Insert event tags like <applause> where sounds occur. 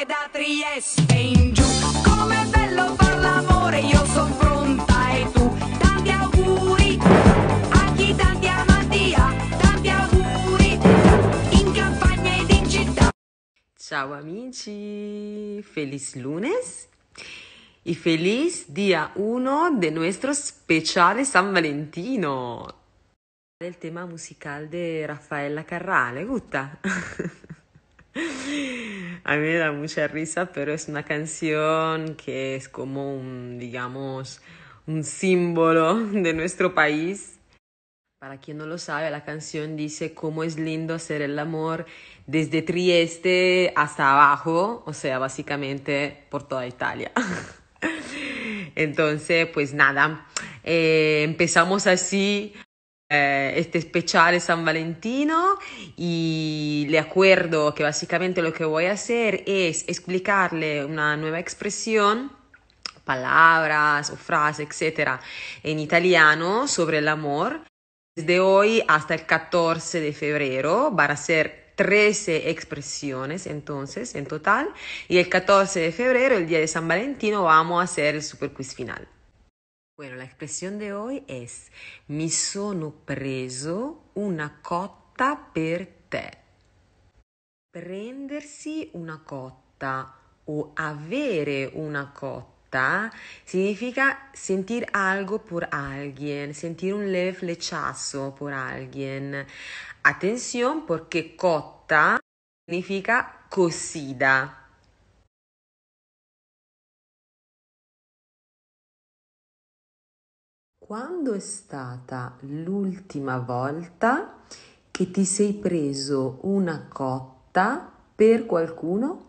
amore da Trieste in giù. Com'è bello far l'amore, io sono pronta e tu. Tanti auguri a chi tanti amati ha, tanti auguri in campagna ed in città. Ciao amici, feliz lunes e feliz dia 1 del nostro speciale San Valentino. El tema musicale di Raffaella Carrale, gutta! <laughs> <laughs> A mí me da mucha risa, pero es una canción que es como un, digamos, un símbolo <laughs> de nuestro país. Para quien no lo sabe, la canción dice cómo es lindo hacer el amor desde Trieste hasta abajo, o sea, básicamente por toda Italia. <laughs> Entonces, pues nada, eh, empezamos así eh, este especial San Valentino y le acuerdo que básicamente lo que voy a hacer es explicarle una nueva expresión palabras o frases, etcétera, en italiano sobre el amor. Desde hoy hasta el 14 de febrero van a ser 13 expresiones entonces en total y el 14 de febrero, el día de San Valentino, vamos a hacer el super quiz final. Bueno, la expresión de hoy es mi sono preso una cotta per te. Prendersi una cotta o avere una cotta significa sentir algo por alguien, sentir un leve flechazo por alguien. Atención porque cotta significa cosida. Quando è stata l'ultima volta che ti sei preso una cotta per qualcuno?